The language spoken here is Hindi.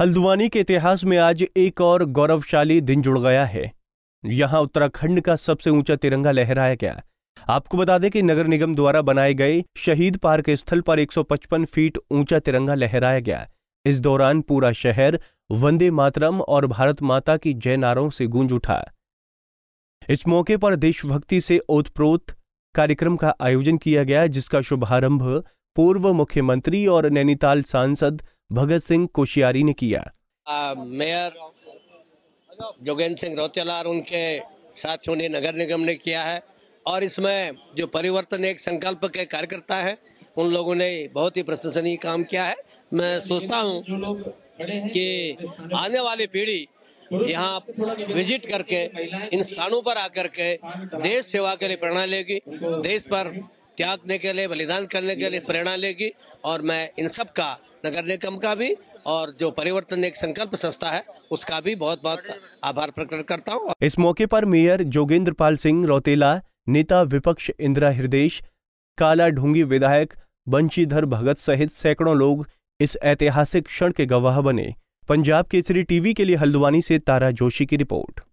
हल्द्वानी के इतिहास में आज एक और गौरवशाली दिन जुड़ गया है यहां उत्तराखंड का सबसे ऊंचा तिरंगा लहराया गया आपको बता दें कि नगर निगम द्वारा बनाए गए शहीद पार्क स्थल पर 155 फीट ऊंचा तिरंगा लहराया गया इस दौरान पूरा शहर वंदे मातरम और भारत माता की जय नारों से गूंज उठा इस मौके पर देशभक्ति से ओतप्रोत कार्यक्रम का आयोजन किया गया जिसका शुभारंभ पूर्व मुख्यमंत्री और नैनीताल सांसद भगत सिंह कोशियारी ने किया आ, मेयर जोगेंद्र सिंह रौतेलार उनके साथियों ने नगर निगम ने किया है और इसमें जो परिवर्तन एक संकल्प के कार्यकर्ता है उन लोगों ने बहुत ही प्रशंसनीय काम किया है मैं सोचता हूँ कि आने वाली पीढ़ी यहाँ विजिट करके इन स्थानों पर आकर के देश सेवा के लिए प्रेरणा लेगी देश पर त्यागने के लिए बलिदान करने के लिए प्रेरणा लेगी और मैं इन सब का नगर निगम का भी और जो परिवर्तन एक संकल्प संस्था है उसका भी बहुत बहुत आभार प्रकट करता हूँ इस मौके पर मेयर जोगेंद्र पाल सिंह रौतेला नेता विपक्ष इंदिरा हृदय काला ढूंगी विधायक बंशीधर भगत सहित सैकड़ों लोग इस ऐतिहासिक क्षण के गवाह बने पंजाब केसरी टीवी के लिए हल्द्वानी से तारा जोशी की रिपोर्ट